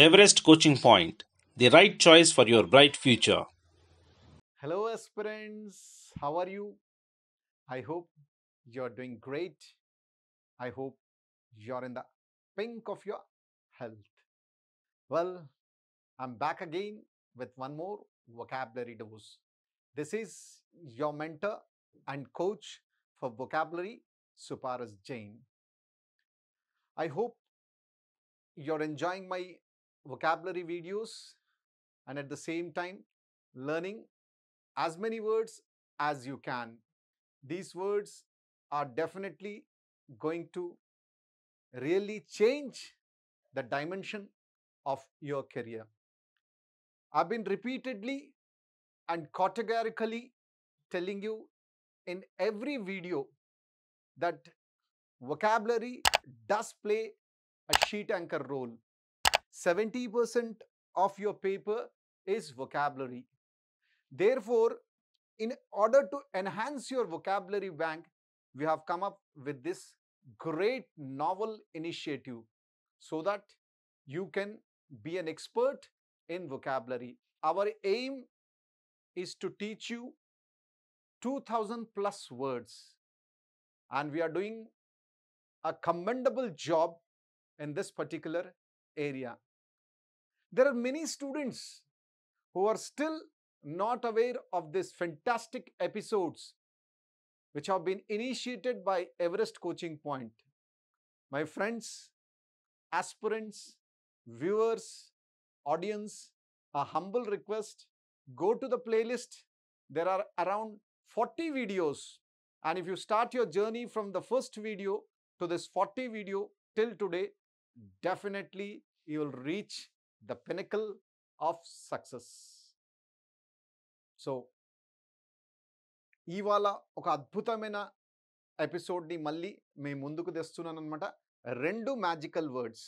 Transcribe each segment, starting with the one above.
Everest Coaching Point, the right choice for your bright future. Hello, aspirants. How are you? I hope you're doing great. I hope you're in the pink of your health. Well, I'm back again with one more vocabulary dose. This is your mentor and coach for vocabulary, Suparas Jain. I hope you're enjoying my vocabulary videos and at the same time learning as many words as you can. These words are definitely going to really change the dimension of your career. I've been repeatedly and categorically telling you in every video that vocabulary does play a sheet anchor role. 70% of your paper is vocabulary. Therefore, in order to enhance your vocabulary bank, we have come up with this great novel initiative so that you can be an expert in vocabulary. Our aim is to teach you 2000 plus words and we are doing a commendable job in this particular area. There are many students who are still not aware of these fantastic episodes which have been initiated by Everest Coaching Point. My friends, aspirants, viewers, audience, a humble request go to the playlist. There are around 40 videos. And if you start your journey from the first video to this 40 video till today, definitely you will reach the pinnacle of success so ఇవాళ ఒక అద్భుతమైన ఎపిసోడ్ని మళ్ళీ మేము ముందుకు తెస్తున్నాను అనమాట రెండు magical words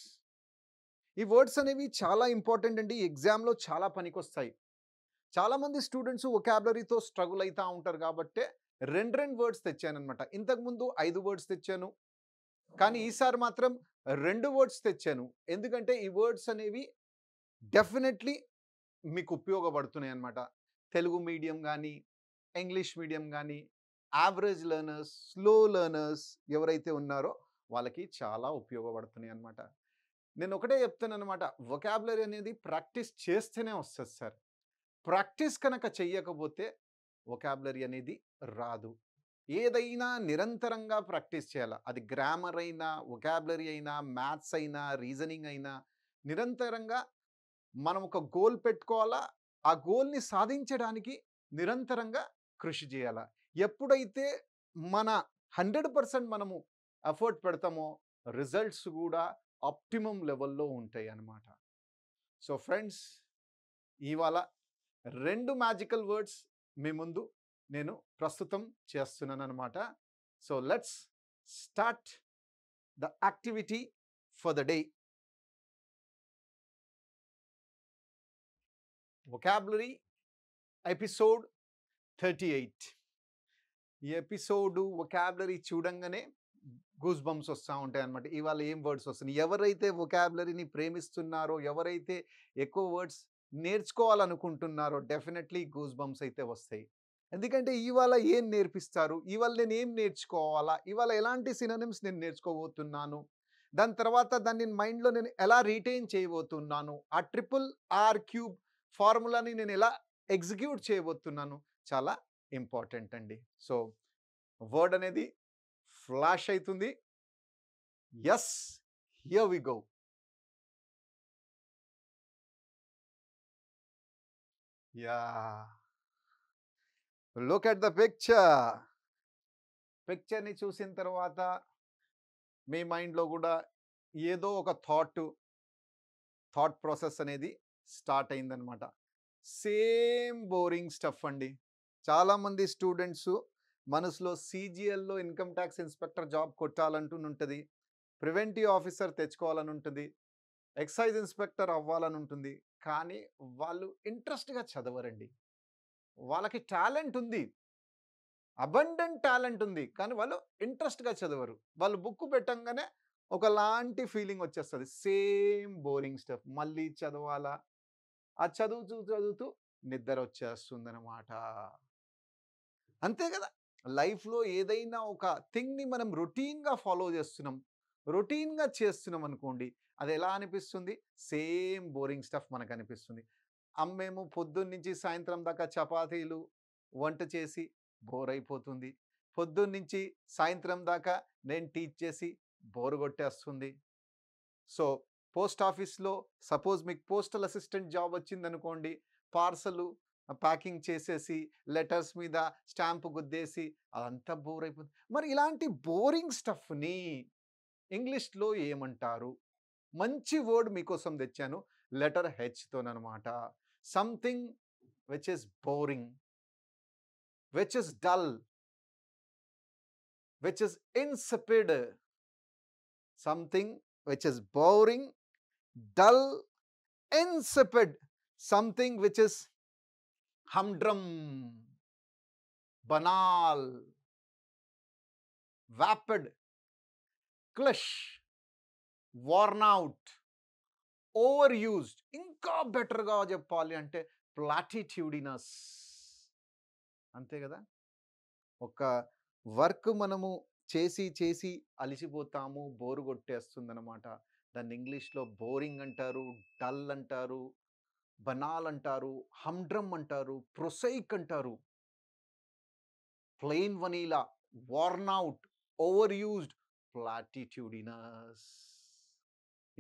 ఈ words అనేవి చాలా ఇంపార్టెంట్ అండి ఎగ్జామ్లో చాలా పనికొస్తాయి చాలామంది స్టూడెంట్స్ ఒకాబులరీతో స్ట్రగుల్ అవుతూ ఉంటారు కాబట్టి రెండు రెండు వర్డ్స్ తెచ్చాను అనమాట ఇంతకుముందు ఐదు వర్డ్స్ తెచ్చాను కానీ ఈసారి మాత్రం రెండు వర్డ్స్ తెచ్చాను ఎందుకంటే ఈ వర్డ్స్ అనేవి డెఫినెట్లీ మీకు ఉపయోగపడుతున్నాయి అనమాట తెలుగు మీడియం కానీ ఇంగ్లీష్ మీడియం కానీ యావరేజ్ లెర్నర్స్ స్లో లెర్నర్స్ ఎవరైతే ఉన్నారో వాళ్ళకి చాలా ఉపయోగపడుతున్నాయి అనమాట నేను ఒకటే చెప్తాను అనమాట వొకాబులరీ అనేది ప్రాక్టీస్ చేస్తేనే వస్తుంది సార్ ప్రాక్టీస్ కనుక చెయ్యకపోతే వొకాబులరీ అనేది రాదు ఏదైనా నిరంతరంగా ప్రాక్టీస్ చేయాలి అది గ్రామర్ అయినా ఒకాబులరీ అయినా మ్యాథ్స్ అయినా రీజనింగ్ అయినా నిరంతరంగా మనం ఒక గోల్ పెట్టుకోవాలా ఆ గోల్ని సాధించడానికి నిరంతరంగా కృషి చేయాలా ఎప్పుడైతే మన హండ్రెడ్ పర్సెంట్ మనము ఎఫర్ట్ పెడతామో రిజల్ట్స్ కూడా ఆప్టిమం లెవెల్లో ఉంటాయి అన్నమాట సో ఫ్రెండ్స్ ఇవాళ రెండు మ్యాజికల్ వర్డ్స్ మీ ముందు నేను ప్రస్తుతం చేస్తున్నాను అనమాట so let's start the activity for the day vocabulary episode thirty eight ఈ ఎపిసోడ్ వొకాబులరీ చూడంగానే గూస్ బంప్స్ వస్తూ ఉంటాయి అనమాట ఇవాళ ఏం వర్డ్స్ వస్తున్నాయి ఎవరైతే వొకాబులరీని ప్రేమిస్తున్నారో ఎవరైతే ఎక్కువ వర్డ్స్ నేర్చుకోవాలనుకుంటున్నారో డెఫినెట్లీ గూస్ బంప్స్ అయితే వస్తాయి ఎందుకంటే ఇవాళ ఏం నేర్పిస్తారు ఇవాళ నేను ఏం నేర్చుకోవాలా ఇవాళ ఎలాంటి సిననిమ్స్ నేను నేర్చుకోబోతున్నాను దాని తర్వాత దాన్ని మైండ్లో నేను ఎలా రీటైన్ చేయబోతున్నాను ఆ ట్రిపుల్ ఆర్ క్యూబ్ ఫార్ములాని నేను ఎలా ఎగ్జిక్యూట్ చేయబోతున్నాను చాలా ఇంపార్టెంట్ అండి సో వర్డ్ అనేది ఫ్లాష్ అవుతుంది yes here we go yeah look at the picture పిక్చర్ని చూసిన తర్వాత మీ మైండ్లో కూడా ఏదో ఒక థాట్ థాట్ ప్రాసెస్ అనేది స్టార్ట్ అయిందనమాట సేమ్ బోరింగ్ స్టఫ్ అండి చాలామంది స్టూడెంట్స్ మనసులో సీజీఎల్లో ఇన్కమ్ ట్యాక్స్ ఇన్స్పెక్టర్ జాబ్ కొట్టాలంటూ ఉంటుంది ప్రివెంటివ్ ఆఫీసర్ తెచ్చుకోవాలని ఉంటుంది ఎక్సైజ్ ఇన్స్పెక్టర్ అవ్వాలని ఉంటుంది కానీ వాళ్ళు ఇంట్రెస్ట్గా చదవరండి వాళ్ళకి టాలెంట్ ఉంది అబండెంట్ టాలెంట్ ఉంది కానీ వాళ్ళు ఇంట్రెస్ట్గా చదవరు వాళ్ళు బుక్ పెట్టంగానే ఒకలాంటి ఫీలింగ్ వచ్చేస్తుంది సేమ్ బోరింగ్ స్టఫ్ మళ్ళీ చదవాలా ఆ చదువుతూ చదువుతూ నిద్ర వచ్చేస్తుంది అనమాట అంతే కదా లైఫ్లో ఏదైనా ఒక థింగ్ని మనం రొటీన్గా ఫాలో చేస్తున్నాం రొటీన్గా చేస్తున్నాం అనుకోండి అది ఎలా అనిపిస్తుంది సేమ్ బోరింగ్ స్టఫ్ మనకు అనిపిస్తుంది అమ్మేమో పొద్దున్నుంచి సాయంత్రం దాకా చపాతీలు వంట చేసి బోర్ అయిపోతుంది పొద్దున్నుంచి సాయంత్రం దాకా నేను టీచ్ చేసి బోర్ కొట్టేస్తుంది సో పోస్ట్ ఆఫీస్లో సపోజ్ మీకు పోస్టల్ అసిస్టెంట్ జాబ్ వచ్చిందనుకోండి పార్సలు ప్యాకింగ్ చేసేసి లెటర్స్ మీద స్టాంపు గుద్దేసి అదంతా బోర్ అయిపోతుంది మరి ఇలాంటి బోరింగ్ స్టఫ్ని ఇంగ్లీష్లో ఏమంటారు మంచి వర్డ్ మీకోసం తెచ్చాను లెటర్ హెచ్తోనమాట something which is boring, which is dull, which is insipid, something which is boring, dull, insipid, something which is humdrum, banal, vapid, clish, worn out, over used ఇంకా బెటర్గా చెప్పాలి అంటే ప్లాటిట్యూడినస్ అంతే కదా ఒక వర్క్ మనము చేసి చేసి అలిసిపోతాము బోరు కొట్టేస్తుందన్నమాట దాన్ని ఇంగ్లీష్లో బోరింగ్ అంటారు డల్ అంటారు బనాల్ అంటారు హమ్డ్రమ్ అంటారు ప్రొసైక్ అంటారు plain vanilla worn out over used platitudinous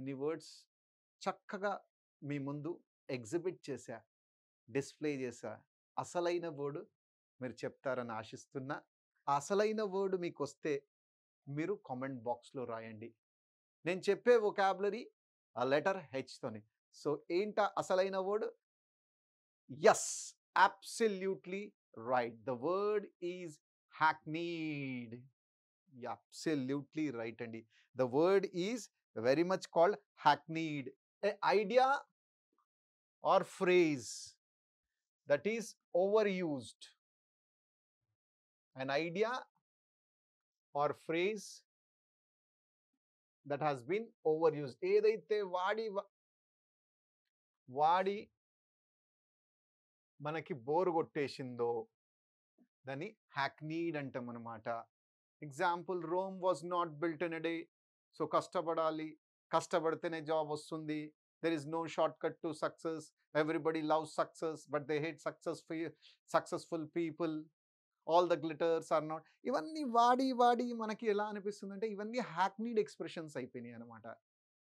ఇన్ని వర్డ్స్ చక్కగా మీ ముందు ఎగ్జిబిట్ చేశా డిస్ప్లే చేశా అసలైన వర్డ్ మీరు చెప్తారని ఆశిస్తున్నా అసలైన వర్డ్ మీకు వస్తే మీరు కామెంట్ బాక్స్లో రాయండి నేను చెప్పే ఒకాబులరీ ఆ లెటర్ హెచ్తోని సో ఏంట అసలైన word yes absolutely right the word is hackneyed absolutely right అండి the word is very much called hackneyed idea or phrase that is overused. An idea or phrase that has been overused. ఏదైతే వాడి వాడి మనకి bore కొట్టేసిందో దాన్ని hackneyed అంటాం అనమాట example Rome was not built in a day so కష్టపడాలి కష్టపడితేనే job వస్తుంది there is no short cut to success everybody love success but they hate successful successful people all the glitters are not ఇవన్నీ వాడి వాడి మనకి ఎలా అనిపిస్తుంది అంటే ఇవన్నీ హ్యాక్నీడ్ ఎక్స్ప్రెషన్స్ అయిపోయినాయి అనమాట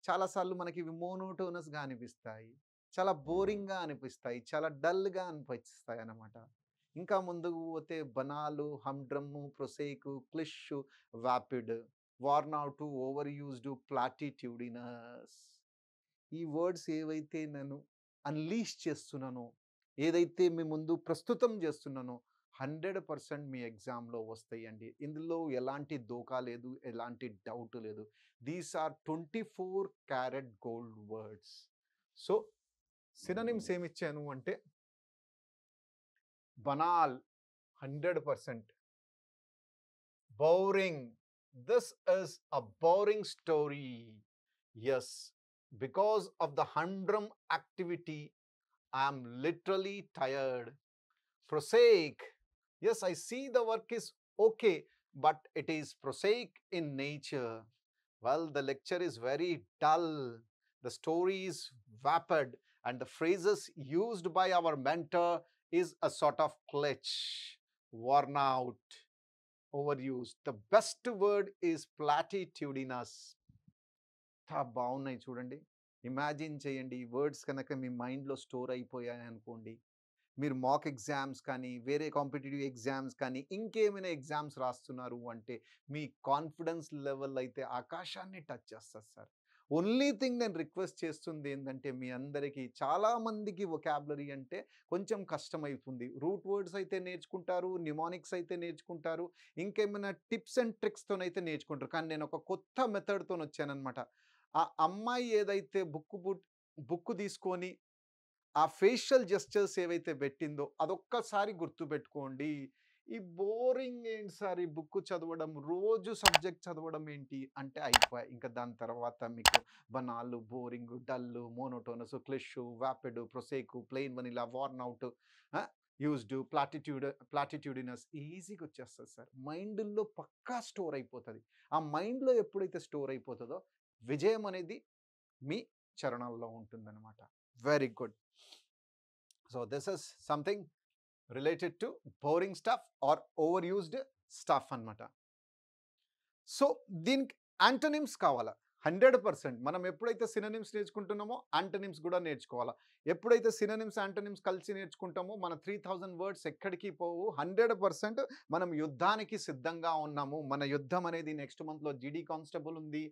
చాలాసార్లు మనకి ఇవి మోనోటోనస్గా అనిపిస్తాయి చాలా బోరింగ్గా అనిపిస్తాయి చాలా డల్గా అనిపిస్తాయి అనమాట ఇంకా ముందుకు పోతే banal humdrum prosaic cliche vapid worn out over used platitudinous ఈ వర్డ్స్ ఏవైతే నన్ను అన్లీష్ చేస్తున్నానో ఏదైతే మీ ముందు ప్రస్తుతం చేస్తున్నానో హండ్రెడ్ పర్సెంట్ మీ ఎగ్జామ్లో వస్తాయండి ఇందులో ఎలాంటి దోకా లేదు ఎలాంటి డౌట్ లేదు these are twenty four carat gold words so synonyms ఏమిచ్చాను అంటే banal hundred percent boring this is a boring story. Yes, because of the humdrum activity, I am literally tired. Prosaic. Yes, I see the work is okay, but it is prosaic in nature. Well, the lecture is very dull. The story is vapid and the phrases used by our mentor is a sort of clutch, worn out. Overuse the best word is platitudinous చాలా బాగున్నాయి చూడండి imagine చేయండి ఈ words కనుక మీ మైండ్లో store అయిపోయాయి అనుకోండి మీరు మాక్ ఎగ్జామ్స్ కానీ వేరే కాంపిటేటివ్ ఎగ్జామ్స్ కానీ ఇంకేమైనా ఎగ్జామ్స్ రాస్తున్నారు అంటే మీ కాన్ఫిడెన్స్ లెవెల్ అయితే ఆకాశాన్ని టచ్ చేస్తారు సార్ ఓన్లీ థింగ్ నేను రిక్వెస్ట్ చేస్తుంది ఏంటంటే మీ అందరికీ చాలామందికి వొకాబులరీ అంటే కొంచెం కష్టమైపోతుంది రూట్ వర్డ్స్ అయితే నేర్చుకుంటారు నిమానిక్స్ అయితే నేర్చుకుంటారు ఇంకేమైనా టిప్స్ అండ్ ట్రిక్స్తోనైతే నేర్చుకుంటారు కానీ నేను ఒక కొత్త మెథడ్తో వచ్చానమాట ఆ అమ్మాయి ఏదైతే బుక్ బుట్ బుక్ తీసుకొని ఆ ఫేషియల్ జెస్చర్స్ ఏవైతే పెట్టిందో అదొక్కసారి గుర్తుపెట్టుకోండి ఈ బోరింగ్ ఏంటి సార్ ఈ బుక్ చదవడం రోజు సబ్జెక్ట్ చదవడం ఏంటి అంటే అయిపోయాయి ఇంకా దాని తర్వాత మీకు banal boring dull monotonous cliche vapid prosaic plain vanilla worn out used platitude platitudinous ఈజీగా వచ్చేస్తుంది సార్ మైండ్లో పక్కా స్టోర్ అయిపోతుంది ఆ మైండ్లో ఎప్పుడైతే స్టోర్ అయిపోతుందో విజయం అనేది మీ చరణాల్లో ఉంటుందన్నమాట very good so this is something related to boring stuff or over used stuff అనమాట సో దీనికి యాంటనిమ్స్ కావాలా హండ్రెడ్ పర్సెంట్ మనం ఎప్పుడైతే సినోనిమ్స్ నేర్చుకుంటున్నామో యాంటనిమ్స్ కూడా నేర్చుకోవాలా ఎప్పుడైతే సినోనిమ్స్ యాంటనిమ్స్ కలిసి నేర్చుకుంటామో మన త్రీ థౌజండ్ వర్డ్స్ ఎక్కడికి పోవు హండ్రెడ్ పర్సెంట్ మనం యుద్ధానికి సిద్ధంగా ఉన్నాము మన యుద్ధం అనేది నెక్స్ట్ మంత్లో జీడీ కానిస్టేబుల్ ఉంది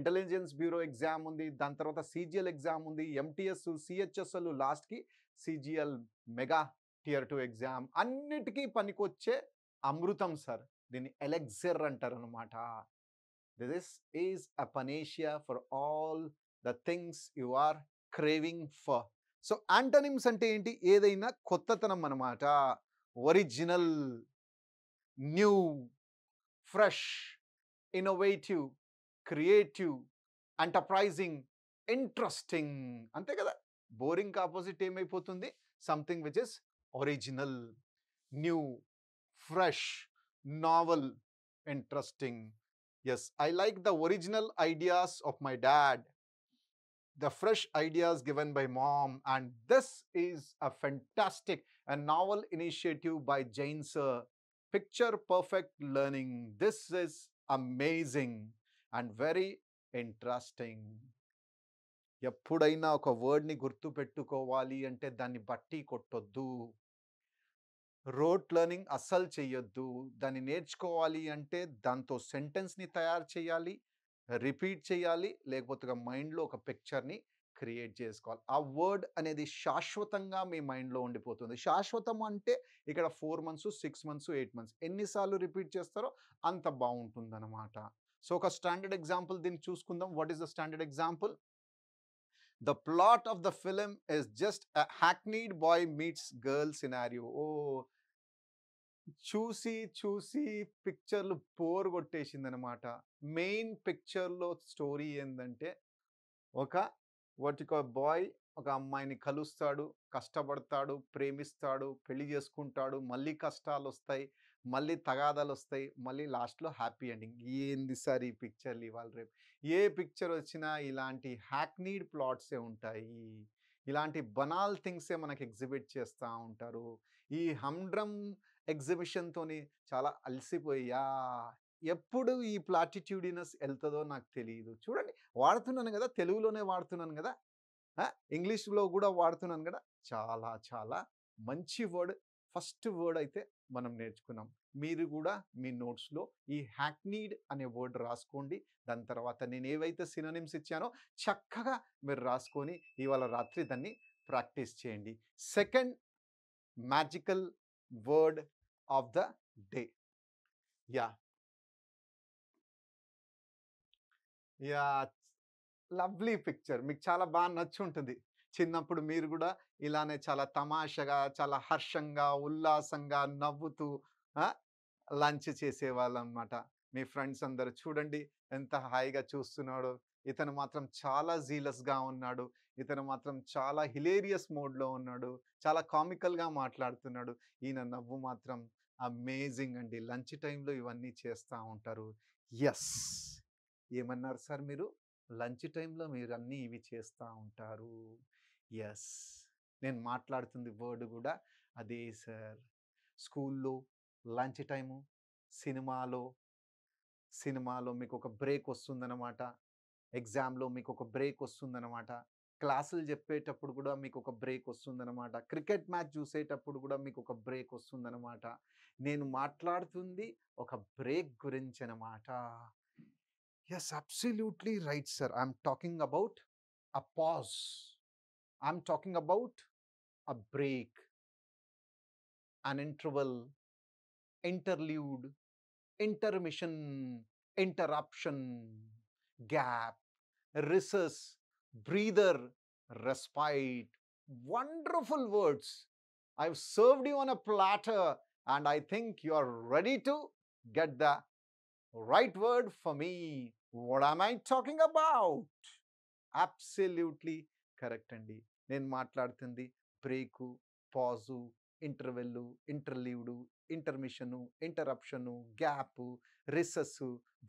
ఇంటెలిజెన్స్ బ్యూరో ఎగ్జామ్ ఉంది దాని తర్వాత సిజిఎల్ ఎగ్జామ్ ఉంది ఎంటీఎస్ సిహెచ్ఎస్ఎల్ లాస్ట్కి CGL mega tier two exam అన్నిటికీ పనికొచ్చే అమృతం సార్ దీన్ని ఎలెక్జర్ అంటారు అనమాట this is a panacea for all the things you are craving for so antonyms అంటే ఏంటి ఏదైనా కొత్తతనం అనమాట original new fresh innovative creative enterprising interesting అంతే కదా బోరింగ్ ఆపోజిట్ ఏమైపోతుంది something which is original, new, fresh, novel, interesting. Yes, I like the original ideas of my dad, the fresh ideas given by mom, and this is a fantastic and novel initiative by Jane Sir. Picture perfect learning. This is amazing and very interesting. ఎప్పుడైనా ఒక వర్డ్ని గుర్తు అంటే దాన్ని బట్టి కొట్టొద్దు rote learning అస్సలు చెయ్యొద్దు దాన్ని నేర్చుకోవాలి అంటే దాంతో సెంటెన్స్ని తయారు చేయాలి రిపీట్ చేయాలి లేకపోతే మైండ్లో ఒక పిక్చర్ని క్రియేట్ చేసుకోవాలి ఆ వర్డ్ అనేది శాశ్వతంగా మీ మైండ్లో ఉండిపోతుంది శాశ్వతం అంటే ఇక్కడ four months six months eight months ఎన్నిసార్లు రిపీట్ చేస్తారో అంత అనమాట సో ఒక స్టాండర్డ్ ఎగ్జాంపుల్ దీన్ని చూసుకుందాం what is the standard example the plot of the film is just hackneyed boy meets girl scenario ఓ చూసి చూసి పిక్చర్లు బోర్ కొట్టేసింది అనమాట మెయిన్ పిక్చర్లో స్టోరీ ఏంటంటే ఒక వాటికి బాయ్ ఒక అమ్మాయిని కలుస్తాడు కష్టపడతాడు ప్రేమిస్తాడు పెళ్లి చేసుకుంటాడు మళ్ళీ కష్టాలు వస్తాయి మళ్ళీ తగాదాలు వస్తాయి మళ్ళీ లాస్ట్లో హ్యాపీ ఎండింగ్ ఏంది సార్ ఈ పిక్చర్లు ఇవాళ రేపు ఏ పిక్చర్ వచ్చినా ఇలాంటి హ్యాక్నీడ్ ప్లాట్సే ఉంటాయి ఇలాంటి బనాల్ థింగ్సే మనకి ఎగ్జిబిట్ చేస్తూ ఉంటారు ఈ హమ్డ్రమ్ ఎగ్జిబిషన్తోని చాలా అలసిపోయా ఎప్పుడు ఈ ప్లాటిట్యూడినస్ వెళ్తుందో నాకు తెలియదు చూడండి వాడుతున్నాను కదా తెలుగులోనే వాడుతున్నాను కదా ఇంగ్లీష్లో కూడా వాడుతున్నాను కదా చాలా చాలా మంచి వర్డ్ ఫస్ట్ వర్డ్ అయితే మనం నేర్చుకున్నాం మీరు కూడా మీ నోట్స్లో ఈ హ్యాక్నీడ్ అనే వర్డ్ రాసుకోండి దాని తర్వాత నేను ఏవైతే సినోనిమ్స్ ఇచ్చానో చక్కగా మీరు రాసుకొని ఇవాళ రాత్రి దాన్ని ప్రాక్టీస్ చేయండి second magical word of the day. Yeah. Yeah lovely picture మీకు చాలా బాగా నచ్చుంటుంది చిన్నప్పుడు మీరు కూడా ఇలానే చాలా తమాషగా చాలా హర్షంగా ఉల్లాసంగా నవ్వుతూ లంచ్ చేసేవాళ్ళం అనమాట మీ ఫ్రెండ్స్ అందరు చూడండి ఎంత హాయిగా చూస్తున్నాడో ఇతను మాత్రం చాలా జీలస్గా ఉన్నాడు ఇతను మాత్రం చాలా హిలేరియస్ మోడ్లో ఉన్నాడు చాలా కామికల్గా మాట్లాడుతున్నాడు ఈయన నవ్వు మాత్రం అమేజింగ్ అండి లంచ్ టైంలో ఇవన్నీ చేస్తూ ఉంటారు ఎస్ ఏమన్నారు సార్ మీరు లంచ్ టైంలో మీరు అన్నీ ఇవి చేస్తూ ఉంటారు ఎస్ నేను మాట్లాడుతుంది వర్డ్ కూడా అదే సార్ స్కూల్లో లంచ్ టైము సినిమాలో సినిమాలో మీకు ఒక బ్రేక్ వస్తుందన్నమాట ఎగ్జామ్లో మీకు ఒక బ్రేక్ వస్తుందన్నమాట క్లాసులు చెప్పేటప్పుడు కూడా మీకు ఒక బ్రేక్ వస్తుందన్నమాట క్రికెట్ మ్యాచ్ చూసేటప్పుడు కూడా మీకు ఒక బ్రేక్ వస్తుందన్నమాట నేను మాట్లాడుతుంది ఒక బ్రేక్ గురించి అనమాట yes absolutely right sir I'm talking about a pause I'm talking about a break an interval interlude intermission interruption gap recess, breather, respite. Wonderful words. I've served you on a platter and I think you're ready to get the right word for me. What am I talking about? Absolutely correct, అండి నేను మాట్లాడుతుంది break pause interval interlude intermission interruption gap recess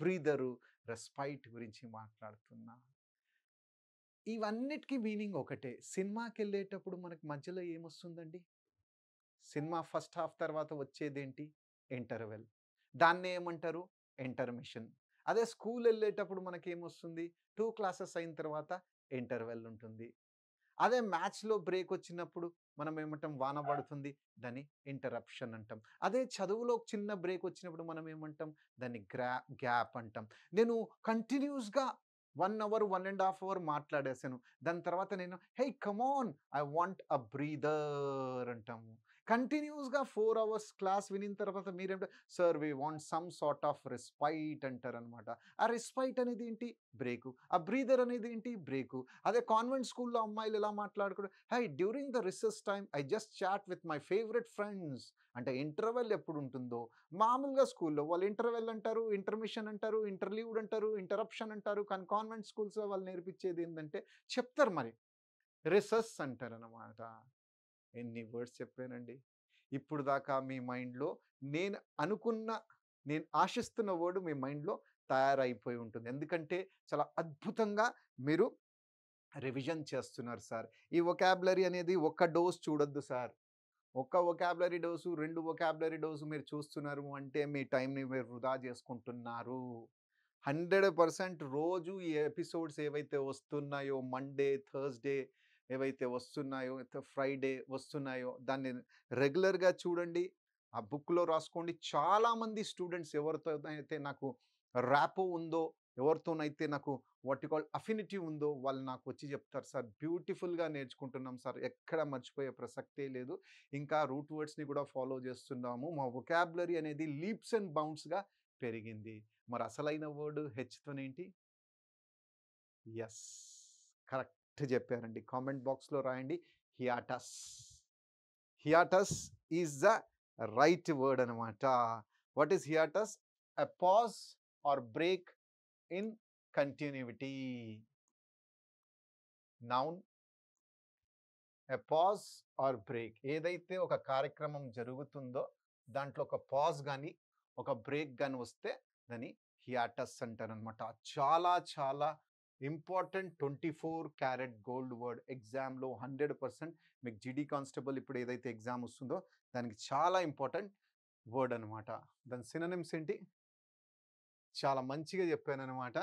breather respite గురించి మాట్లాడుతున్నా ఇవన్నిటికీ meaning ఒకటే సినిమాకి వెళ్ళేటప్పుడు మనకు మధ్యలో ఏమొస్తుందండి సినిమా ఫస్ట్ హాఫ్ తర్వాత వచ్చేదేంటి ఇంటర్వెల్ దాన్నే ఏమంటారు ఇంటర్మిషన్ అదే స్కూల్ వెళ్ళేటప్పుడు మనకి ఏమొస్తుంది టూ క్లాసెస్ అయిన తర్వాత ఇంటర్వెల్ ఉంటుంది అదే మ్యాచ్లో బ్రేక్ వచ్చినప్పుడు మనం ఏమంటాం వాన పడుతుంది దాన్ని ఇంటరప్షన్ అంటాం అదే చదువులో చిన్న బ్రేక్ వచ్చినప్పుడు మనం ఏమంటాం దాన్ని గ్రా గ్యాప్ అంటాం నేను కంటిన్యూస్గా one hour one and half hour మాట్లాడేసాను దాని తర్వాత నేను hey come on I want a breather అంటాము కంటిన్యూస్గా ఫోర్ అవర్స్ క్లాస్ వినిన తర్వాత మీరేమిటో sir we want some sort of respite అనమాట ఆ రెస్పైట్ అనేది ఏంటి బ్రేకు ఆ బ్రీదర్ అనేది ఏంటి బ్రేకు అదే కాన్వెంట్ స్కూల్లో అమ్మాయిలు ఎలా మాట్లాడుకోవడం hi during the recess time I just chat with my favourite friends అంటే ఇంటర్వెల్ ఎప్పుడు ఉంటుందో మామూలుగా స్కూల్లో వాళ్ళు ఇంటర్వెల్ అంటారు ఇంటర్మిషన్ అంటారు ఇంటర్లీవ్డ్ అంటారు ఇంటరప్షన్ అంటారు కానీ కాన్వెంట్ స్కూల్స్లో వాళ్ళు నేర్పించేది ఏంటంటే చెప్తారు మరి రిసెస్ అంటారు అనమాట ఎన్ని వర్డ్స్ చెప్పానండి ఇప్పుడు దాకా మీ మైండ్లో నేను అనుకున్న నేను ఆశిస్తున్న వర్డ్ మీ మైండ్లో తయారైపోయి ఉంటుంది ఎందుకంటే చాలా అద్భుతంగా మీరు రివిజన్ చేస్తున్నారు సార్ ఈ ఒకాబులరీ అనేది ఒక డోస్ చూడొద్దు సార్ ఒక ఒకాబులరీ డోసు రెండు ఒకాబులరీ డోసు మీరు చూస్తున్నారు అంటే మీ టైంని మీరు వృధా చేసుకుంటున్నారు హండ్రెడ్ పర్సెంట్ రోజు ఈ ఎపిసోడ్స్ ఏవైతే వస్తున్నాయో మండే థర్స్డే ఏవైతే వస్తున్నాయో ఫ్రైడే వస్తున్నాయో దాన్ని రెగ్యులర్గా చూడండి ఆ బుక్లో రాసుకోండి చాలామంది స్టూడెంట్స్ ఎవరితో అయితే నాకు ర్యాపో ఉందో ఎవరితోనైతే నాకు వాటి కాల్ అఫినిటీ ఉందో వాళ్ళు నాకు వచ్చి చెప్తారు సార్ బ్యూటిఫుల్గా నేర్చుకుంటున్నాం సార్ ఎక్కడ మర్చిపోయే ప్రసక్తే లేదు ఇంకా రూట్ వర్డ్స్ని కూడా ఫాలో చేస్తున్నాము మా ఒకాబులరీ అనేది లీప్స్ అండ్ బౌండ్స్గా పెరిగింది మరి అసలైన వర్డ్ హెచ్తోనేంటి ఎస్ కరెక్ట్ కరెక్ట్ చెప్పారండి కామెంట్ బాక్స్లో రాయండి hiatus hiatus is the right word అనమాట what is hiatus a pause or break in continuity noun a pause or break ఏదైతే ఒక కార్యక్రమం జరుగుతుందో దాంట్లో ఒక పాజ్ కానీ ఒక బ్రేక్ కానీ వస్తే దాన్ని హియాటస్ అంటారు అనమాట చాలా చాలా important twenty four carat gold word ఎగ్జామ్లో హండ్రెడ్ పర్సెంట్ మీకు జీడీ కానిస్టేబుల్ ఇప్పుడు ఏదైతే ఎగ్జామ్ వస్తుందో దానికి చాలా ఇంపార్టెంట్ వర్డ్ అనమాట దాని సిననిమ్స్ ఏంటి చాలా మంచిగా చెప్పాను అనమాట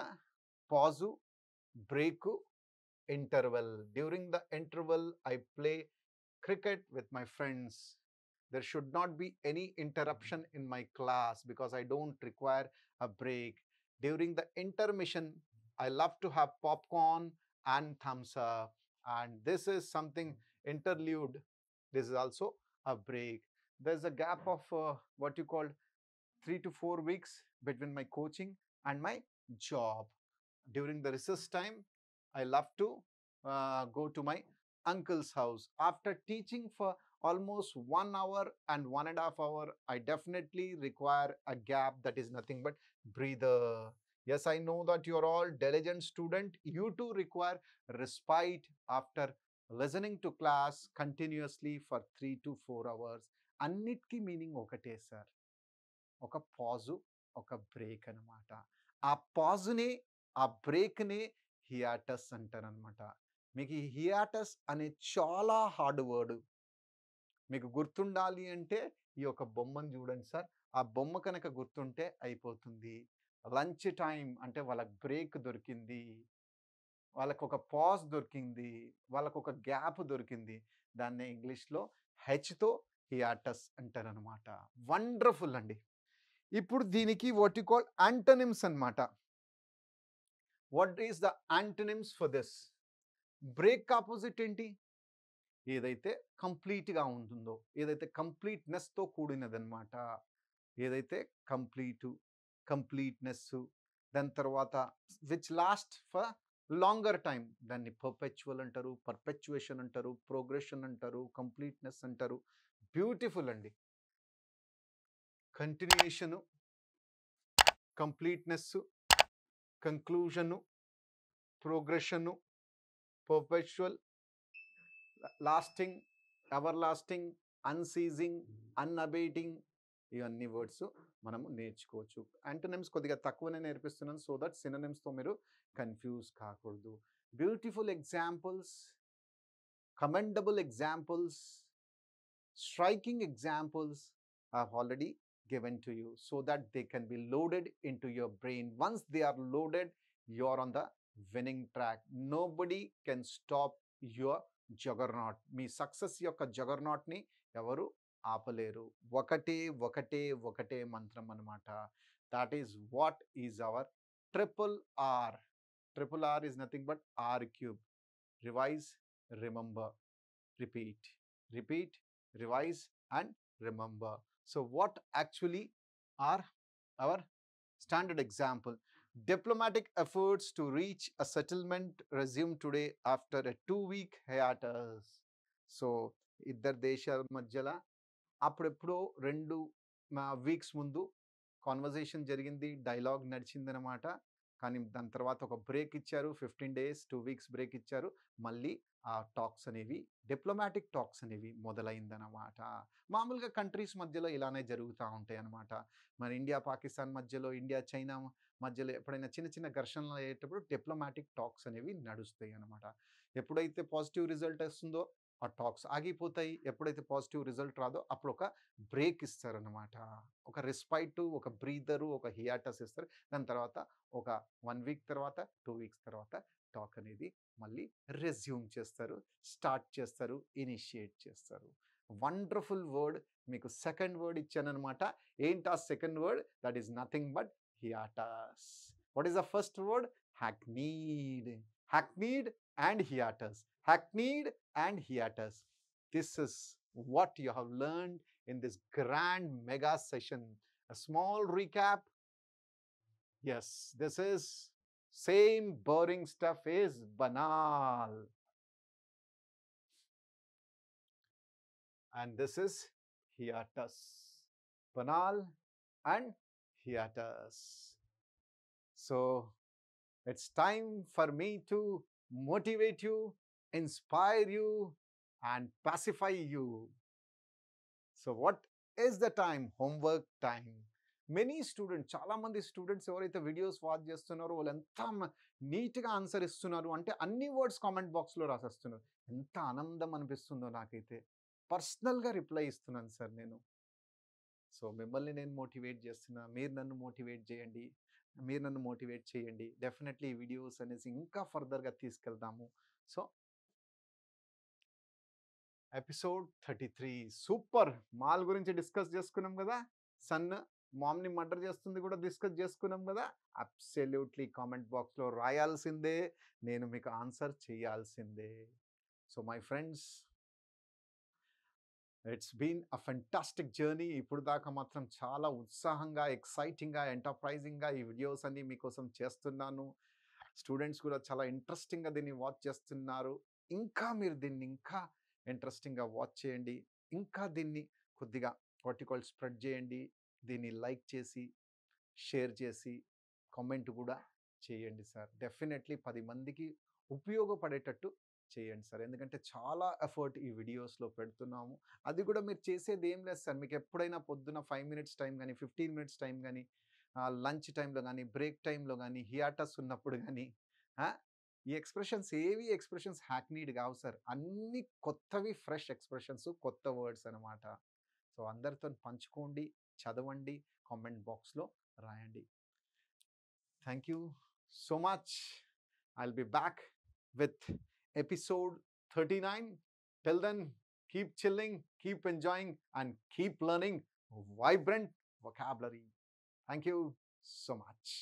pause break interval during the interval I play cricket with my friends there should not be any interruption in my class because I don't require a break during the intermission I love to have popcorn and thumbs up. And this is something mm-hmm. interlude. This is also a break. There's a gap of uh, what you call three to four weeks between my coaching and my job. During the recess time, I love to uh, go to my uncle's house. After teaching for almost one hour and one and a half hour, I definitely require a gap that is nothing but breather. Yes, I know that you're all diligent student. You too require respite after listening to class continuously for three to four hours అన్నిటికీ meaning ఒకటే sir ఒక pause ఒక break అనమాట ఆ పాజునే ఆ బ్రేక్నే హియాటస్ అంటారనమాట మీకు ఈ హియాటస్ అనే చాలా హార్డ్ వర్డ్ మీకు గుర్తుండాలి అంటే ఈ యొక్క బొమ్మను చూడండి సార్ ఆ బొమ్మ కనుక గుర్తుంటే అయిపోతుంది లంచ్ టైం అంటే వాళ్ళకి బ్రేక్ దొరికింది వాళ్ళకు ఒక పాజ్ దొరికింది వాళ్ళకు ఒక గ్యాప్ దొరికింది దాన్ని ఇంగ్లీష్లో హెచ్తో హియాటస్ అంటారు అనమాట వండర్ఫుల్ అండి ఇప్పుడు దీనికి వాట్ యు కాల్ యాంటనిమ్స్ అనమాట what is the antonyms for this break opposite ఏంటి ఏదైతే కంప్లీట్గా ఉంటుందో ఏదైతే కంప్లీట్నెస్తో కూడినదనమాట ఏదైతే కంప్లీటు కంప్లీట్నెస్ దాని తర్వాత which last for longer time దాన్ని పర్పెచువల్ అంటారు పర్పెచ్యువేషన్ అంటారు ప్రోగ్రెషన్ అంటారు కంప్లీట్నెస్ అంటారు బ్యూటిఫుల్ అండి continuation completeness conclusion progression perpetual lasting ever lasting unceasing unabating ఇవన్నీ వర్డ్స్ మనము నేర్చుకోవచ్చు యాంటనమ్స్ కొద్దిగా తక్కువనే నేర్పిస్తున్నాను సో దట్ సినమ్స్తో మీరు కన్ఫ్యూజ్ కాకూడదు beautiful examples commendable examples striking examples I already given to you so that they can be loaded into your brain once they are loaded are on the winning track nobody can stop your juggernaut మీ success యొక్క జగర్నాట్ని ఎవరు ఆపలేరు ఒకటే ఒకటే ఒకటే మంత్రం అనమాట that is what is our triple R triple R is nothing but R cube revise remember repeat repeat revise and remember so what actually are our standard example. Diplomatic efforts to reach a settlement resumed today after a two-week hiatus. So, ఇద్దరు దేశాల మధ్యలో అప్పుడెప్పుడో రెండు weeks ముందు conversation జరిగింది dialogue నడిచిందనమాట కానీ దాని తర్వాత ఒక బ్రేక్ ఇచ్చారు fifteen days two weeks break ఇచ్చారు మళ్ళీ ఆ టాక్స్ అనేవి డిప్లొమాటిక్ టాక్స్ అనేవి మొదలైందనమాట మామూలుగా కంట్రీస్ మధ్యలో ఇలానే జరుగుతూ ఉంటాయి అనమాట మరి ఇండియా పాకిస్తాన్ మధ్యలో ఇండియా చైనా మధ్యలో ఎప్పుడైనా చిన్న చిన్న ఘర్షణలు అయ్యేటప్పుడు డిప్లొమాటిక్ టాక్స్ అనేవి నడుస్తాయి అనమాట ఎప్పుడైతే పాజిటివ్ రిజల్ట్ వస్తుందో ఆ టాక్స్ ఆగిపోతాయి ఎప్పుడైతే పాజిటివ్ రిజల్ట్ రాదో అప్పుడు ఒక బ్రేక్ ఇస్తారనమాట ఒక రెస్పైట్ ఒక బ్రీదరు ఒక హియాటస్ ఇస్తారు దాని తర్వాత ఒక వన్ వీక్ తర్వాత టూ వీక్స్ తర్వాత టాక్ అనేది మళ్ళీ రెజ్యూమ్ చేస్తారు స్టార్ట్ చేస్తారు ఇనిషియేట్ చేస్తారు వండర్ఫుల్ వర్డ్ మీకు సెకండ్ వర్డ్ ఇచ్చానమాట ఏంటి ఆ second word that is nothing but hiatus what is the first word hackneyed hackneyed and hiatus hackneyed and hiatus. This is what you have learned in this grand mega session. A small recap. Yes, this is same boring stuff is banal. And this is hiatus. Banal and hiatus. So, it's time for me to motivate you inspire you and pacify you so what is the time homework time many students చాలామంది students ఎవరైతే videos watch చేస్తున్నారో వాళ్ళు ఎంత నీట్గా answer ఇస్తున్నారు అంటే అన్ని words comment బాక్స్లో రాసేస్తున్నారు ఎంత ఆనందం అనిపిస్తుందో నాకైతే పర్సనల్గా రిప్లై ఇస్తున్నాను సార్ నేను సో మిమ్మల్ని నేను మోటివేట్ చేస్తున్నా మీరు నన్ను మోటివేట్ చేయండి మీరు నన్ను మోటివేట్ చేయండి డెఫినెట్లీ వీడియోస్ అనేసి ఇంకా ఫర్దర్గా తీసుకెళ్తాము so episode thirty three super mall గురించి డిస్కస్ చేసుకున్నాం కదా సన్ మామ్ని మర్డర్ చేస్తుంది కూడా డిస్కస్ చేసుకున్నాం కదా అబ్సల్యూట్లీ కామెంట్ బాక్స్లో రాయాల్సిందే నేను మీకు ఆన్సర్ చేయాల్సిందే so my friends it's been a fantastic journey ఇప్పుడు దాకా మాత్రం చాలా ఉత్సాహంగా ఎక్సైటింగ్గా ఎంటర్ప్రైజింగ్గా ఈ వీడియోస్ అన్నీ మీకోసం చేస్తున్నాను స్టూడెంట్స్ కూడా చాలా ఇంట్రెస్టింగ్గా దీన్ని వాచ్ చేస్తున్నారు ఇంకా మీరు దీన్ని ఇంకా ఇంట్రెస్టింగ్గా వాచ్ చేయండి ఇంకా దీన్ని కొద్దిగా వాటికాల్ స్ప్రెడ్ చేయండి దీన్ని లైక్ చేసి షేర్ చేసి కామెంట్ కూడా చేయండి సార్ డెఫినెట్లీ పది మందికి ఉపయోగపడేటట్టు చేయండి సార్ ఎందుకంటే చాలా ఎఫర్ట్ ఈ వీడియోస్లో పెడుతున్నాము అది కూడా మీరు చేసేది ఏం లేదు సార్ మీకు ఎప్పుడైనా పొద్దున ఫైవ్ మినిట్స్ టైం కానీ ఫిఫ్టీన్ మినిట్స్ టైం కానీ లంచ్ టైంలో కానీ బ్రేక్ టైంలో కానీ హియాటస్ ఉన్నప్పుడు కానీ ఈ ఎక్స్ప్రెషన్స్ ఏవి ఎక్స్ప్రెషన్స్ హ్యాక్నీడ్ కావు సార్ అన్ని కొత్తవి ఫ్రెష్ ఎక్స్ప్రెషన్స్ కొత్త వర్డ్స్ అనమాట సో అందరితో పంచుకోండి చదవండి కామెంట్ బాక్స్లో రాయండి thank you so much I be back with episode thirty nine tell then keep chilling keep enjoying and keep learning vibrant vocabulary. Thank you so much